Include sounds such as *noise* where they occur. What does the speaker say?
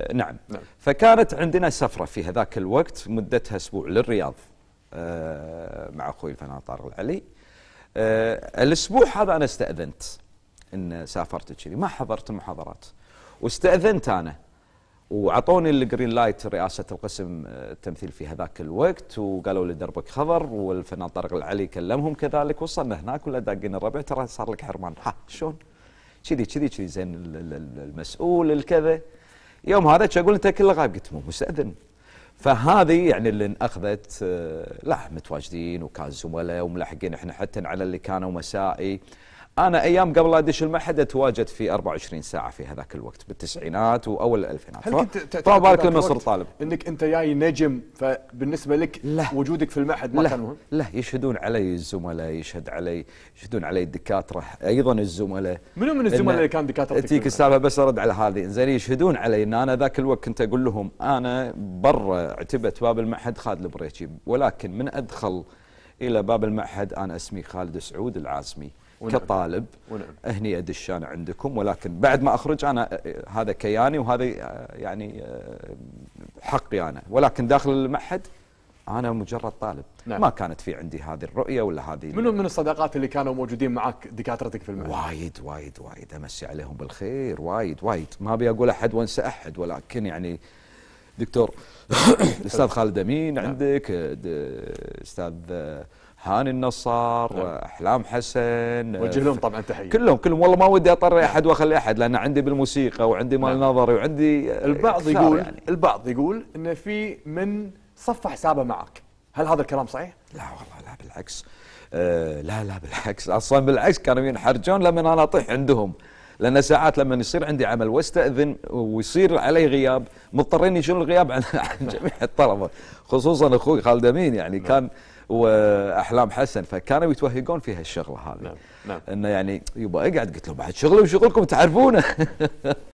نعم. نعم فكانت عندنا سفرة في هذاك الوقت مدتها أسبوع للرياض آه، مع أخوي الفنان طارق العلي آه، الأسبوع هذا أنا استأذنت أن سافرت كذي ما حضرت محاضرات واستأذنت أنا وعطوني الجرين لايت رئاسة القسم آه، التمثيل في هذاك الوقت وقالوا لي دربك خضر والفنان طارق العلي كلمهم كذلك وصلنا هناك ولا داقين الربع ترى صار لك حرمان ها شلون؟ كذي كذي كذي زين المسؤول الكذا يوم هذا اقول انت كل غايب قلت مو مستاذن فهذه يعني اللي اخذت آه، لا متواجدين وكان زملاء وملحقين احنا حتى على اللي كانوا مسائي أنا أيام قبل أدش المعهد أتواجد في 24 ساعة في هذاك الوقت بالتسعينات وأول الألفينات هل كنت طبعا بالك لما صرت طالب أنك أنت جاي نجم فبالنسبة لك لا وجودك في المعهد ما لا كان مهم؟ لا يشهدون علي الزملاء يشهد علي يشهدون علي الدكاترة أيضا الزملاء منو من الزملاء اللي كان دكاترة تجيك السالفة بس أرد على هذه زين يشهدون علي أن أنا ذاك الوقت كنت أقول لهم أنا برا عتبة باب المعهد خالد البريتشي ولكن من أدخل إلى باب المعهد أنا اسمي خالد سعود العازمي ونعم. كطالب ونعم. هني ادش انا عندكم ولكن بعد ما اخرج انا آه، هذا كياني وهذا آه، يعني آه، حقي انا ولكن داخل المعهد انا مجرد طالب نعم. ما كانت في عندي هذه الرؤيه ولا هذه منو من الصداقات اللي كانوا موجودين معك دكاترتك في المعهد وايد وايد وايد امسي عليهم بالخير وايد وايد ما ابي اقول احد وانسى احد ولكن يعني دكتور الاستاذ *coughs* خالد امين نعم. عندك استاذ هاني النصار نعم. احلام حسن وجه لهم طبعا تحيه كلهم كلهم والله ما ودي اطري نعم. احد واخلي احد لان عندي بالموسيقى وعندي مال نظري وعندي آه، البعض يقول يعني. البعض يقول ان في من صفى حسابه معك هل هذا الكلام صحيح لا والله لا بالعكس آه لا لا بالعكس اصلا بالعكس كانوا ينحرجون لما انا اطيح عندهم لان ساعات لما يصير عندي عمل واستاذن ويصير علي غياب مضطرين يشيلون الغياب *laughs* عن جميع الطلبه خصوصا اخوي خالد امين يعني نعم. كان واحلام حسن فكانوا يتوهقون في هالشغله هذه نعم. نعم. انه يعني يبا اقعد قلت له بعد شغلي وشغلكم تعرفونه *laughs*